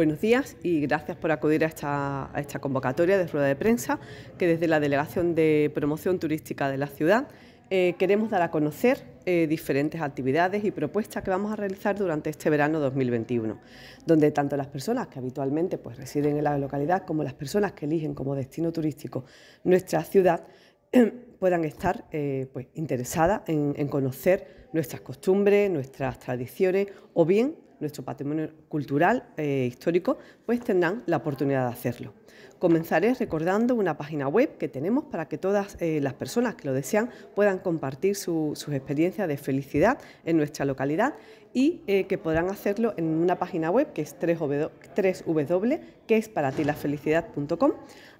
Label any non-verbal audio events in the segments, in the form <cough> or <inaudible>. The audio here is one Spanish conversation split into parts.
Buenos días y gracias por acudir a esta, convocatoria de rueda de prensa que desde la Delegación de Promoción Turística de la ciudad eh, queremos dar a conocer eh, diferentes actividades y propuestas que vamos a realizar durante este verano 2021, donde tanto las personas que habitualmente pues, residen en la localidad como las personas que eligen como destino turístico nuestra ciudad <clears throat> puedan estar eh, pues, interesadas en conocer nuestras costumbres, nuestras tradiciones o bien nuestro patrimonio cultural e histórico, pues tendrán la oportunidad de hacerlo. Comenzaré recordando una página web que tenemos para que todas eh, las personas que lo desean puedan compartir sus experiencias de felicidad en nuestra localidad y eh, que podrán hacerlo en una página web que es 3W, que es para ti la felicidad.com,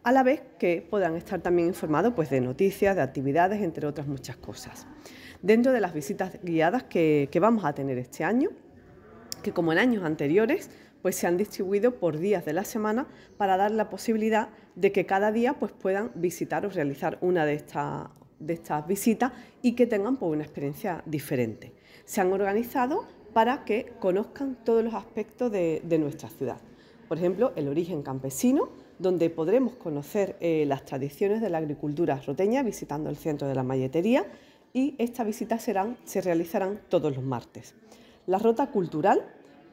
a la vez que podrán estar también informados pues, de noticias, de actividades, entre otras muchas cosas. Dentro de las visitas guiadas que vamos a tener este año, que como en años anteriores, pues se han distribuido por días de la semana para dar la posibilidad de que cada día pues puedan visitar o realizar una de estas visitas y que tengan pues, una experiencia diferente. Se han organizado para que conozcan todos los aspectos de, nuestra ciudad. Por ejemplo, el origen campesino, donde podremos conocer eh, las tradiciones de la agricultura roteña visitando el centro de la malletería y estas visitas se realizarán todos los martes. La rota cultural,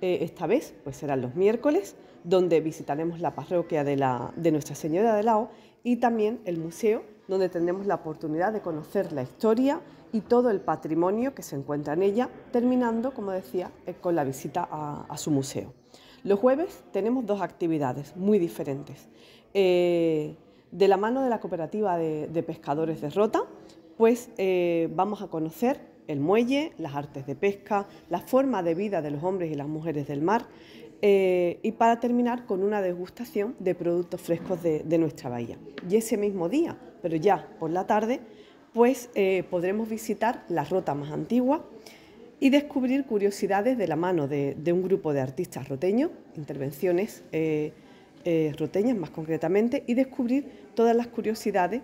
eh, esta vez, pues serán los miércoles, donde visitaremos la parroquia de, Nuestra Señora de Lao y también el museo, donde tendremos la oportunidad de conocer la historia y todo el patrimonio que se encuentra en ella, terminando, como decía, eh, con la visita a, su museo. Los jueves tenemos dos actividades muy diferentes. Eh, de la mano de la cooperativa de pescadores de Rota, pues eh, vamos a conocer el muelle, las artes de pesca, la forma de vida de los hombres y las mujeres del mar eh, y para terminar con una degustación de productos frescos de, nuestra bahía. Y ese mismo día, pero ya por la tarde, pues eh, podremos visitar la rota más antigua y descubrir curiosidades de la mano de, un grupo de artistas roteños, intervenciones roteñas más concretamente, y descubrir todas las curiosidades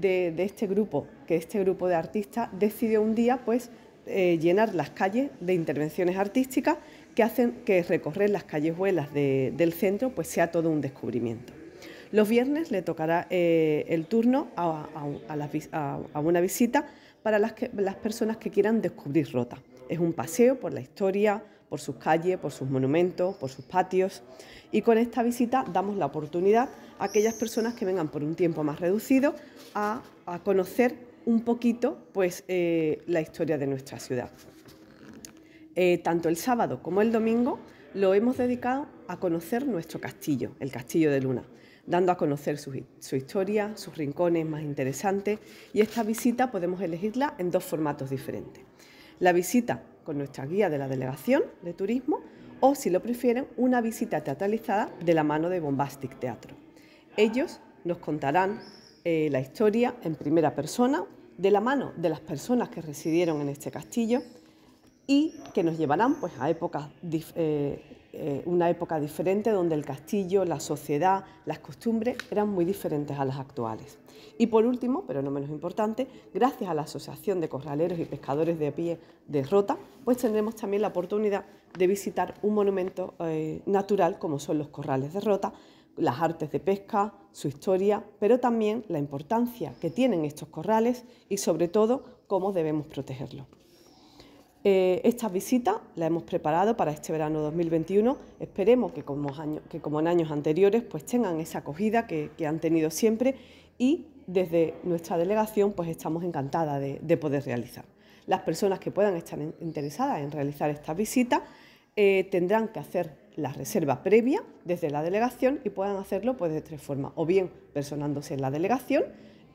de, este grupo, que este grupo de artistas decidió un día pues eh, llenar las calles de intervenciones artísticas que hacen que recorrer las callejuelas del centro pues sea todo un descubrimiento. Los viernes le tocará eh, el turno a, una visita para las, que, las personas que quieran descubrir Rota. Es un paseo por la historia, por sus calles, por sus monumentos, por sus patios. Y con esta visita damos la oportunidad a aquellas personas que vengan por un tiempo más reducido a, conocer un poquito pues, eh, la historia de nuestra ciudad. Eh, tanto el sábado como el domingo lo hemos dedicado a conocer nuestro castillo, el castillo de Luna, dando a conocer su, su, historia, sus rincones más interesantes y esta visita podemos elegirla en dos formatos diferentes. La visita con nuestra guía de la delegación de turismo o, si lo prefieren, una visita teatralizada de la mano de Bombastic Teatro. Ellos nos contarán eh, la historia en primera persona, de la mano de las personas que residieron en este castillo y que nos llevarán pues, a épocas eh, eh, una época diferente donde el castillo, la sociedad, las costumbres eran muy diferentes a las actuales. Y por último, pero no menos importante, gracias a la Asociación de Corraleros y Pescadores de Pie de Rota, pues tendremos también la oportunidad de visitar un monumento eh, natural como son los corrales de Rota, las artes de pesca, su historia, pero también la importancia que tienen estos corrales y sobre todo cómo debemos protegerlos. Eh, esta visita la hemos preparado para este verano 2021. Esperemos que como, en años anteriores pues tengan esa acogida que, han tenido siempre y desde nuestra delegación pues estamos encantadas de, poder realizar. Las personas que puedan estar interesadas en realizar esta visita eh, tendrán que hacer la reserva previa desde la delegación y puedan hacerlo pues de tres formas, o bien personándose en la delegación,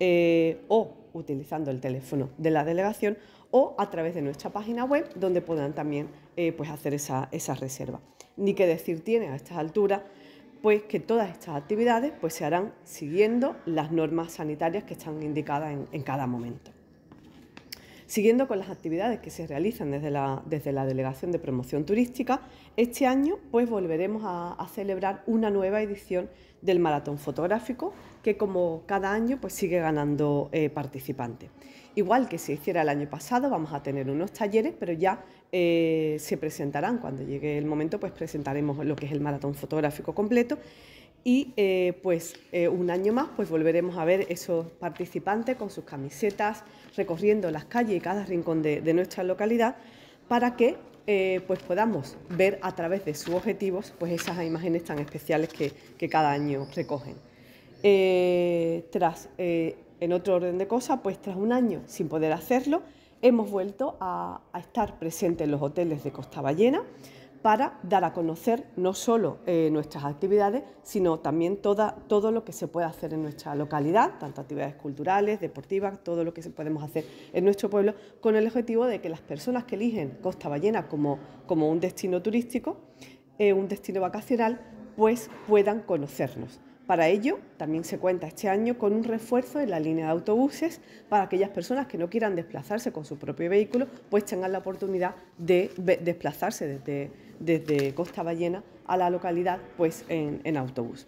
eh, o utilizando el teléfono de la delegación o a través de nuestra página web donde podrán también eh, pues hacer esa, reserva. Ni que decir tiene a estas alturas pues que todas estas actividades pues, se harán siguiendo las normas sanitarias que están indicadas en cada momento. Siguiendo con las actividades que se realizan desde la, desde la Delegación de Promoción Turística, este año pues volveremos a, celebrar una nueva edición del Maratón Fotográfico, que como cada año pues sigue ganando eh, participantes. Igual que se hiciera el año pasado, vamos a tener unos talleres, pero ya eh, se presentarán, cuando llegue el momento, pues presentaremos lo que es el Maratón Fotográfico completo y eh, pues eh, un año más pues volveremos a ver esos participantes con sus camisetas recorriendo las calles y cada rincón de, nuestra localidad para que eh, pues podamos ver a través de sus objetivos pues esas imágenes tan especiales que, cada año recogen. en otro orden de cosas, pues tras un año sin poder hacerlo, hemos vuelto a, a estar presentes en los hoteles de Costa Ballena para dar a conocer no solo eh, nuestras actividades, sino también todo lo que se puede hacer en nuestra localidad, tanto actividades culturales, deportivas, todo lo que podemos hacer en nuestro pueblo, con el objetivo de que las personas que eligen Costa Ballena como, un destino turístico, eh, un destino vacacional, pues puedan conocernos. Para ello, también se cuenta este año con un refuerzo en la línea de autobuses para aquellas personas que no quieran desplazarse con su propio vehículo, pues tengan la oportunidad de desplazarse desde, Costa Ballena a la localidad pues en autobús.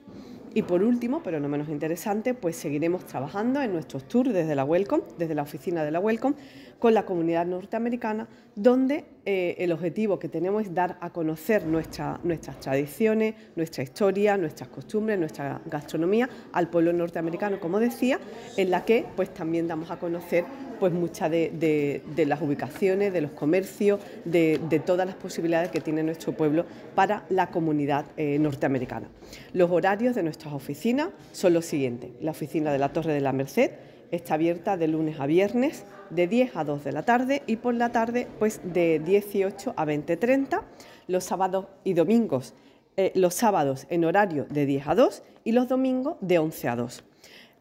Y por último, pero no menos interesante, pues seguiremos trabajando en nuestros tours desde la Welcome, desde la oficina de la Welcome, con la comunidad norteamericana, donde eh, el objetivo que tenemos es dar a conocer nuestras tradiciones, nuestra historia, nuestras costumbres, nuestra gastronomía al pueblo norteamericano, como decía, en la que pues también damos a conocer pues muchas de, las ubicaciones, de los comercios, de, todas las posibilidades que tiene nuestro pueblo para la comunidad eh, norteamericana. Los horarios de nuestras oficinas son los siguientes. La oficina de la Torre de la Merced está abierta de lunes a viernes de 10 a 2 de la tarde y por la tarde pues de 18 a 20.30. Los sábados y domingos, eh, los sábados en horario de 10 a 2 y los domingos de 11 a 2.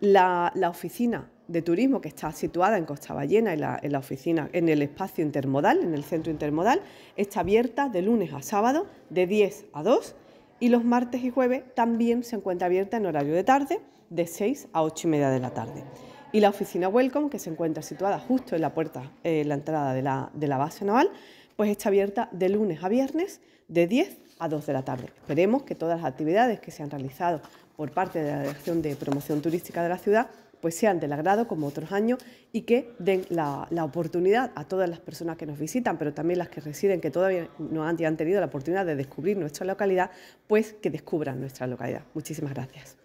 La, la oficina de Turismo, que está situada en Costa Ballena, en la, en la, oficina, en el espacio intermodal, en el centro intermodal, está abierta de lunes a sábado, de 10 a 2, y los martes y jueves también se encuentra abierta en horario de tarde, de 6 a 8 y media de la tarde. Y la oficina Welcome, que se encuentra situada justo en la puerta, eh, la entrada de la, de la base naval, pues está abierta de lunes a viernes, de 10 a 2 de la tarde. Esperemos que todas las actividades que se han realizado por parte de la Dirección de Promoción Turística de la ciudad pues sean del agrado como otros años y que den la, oportunidad a todas las personas que nos visitan, pero también las que residen, que todavía no han tenido la oportunidad de descubrir nuestra localidad, pues que descubran nuestra localidad. Muchísimas gracias.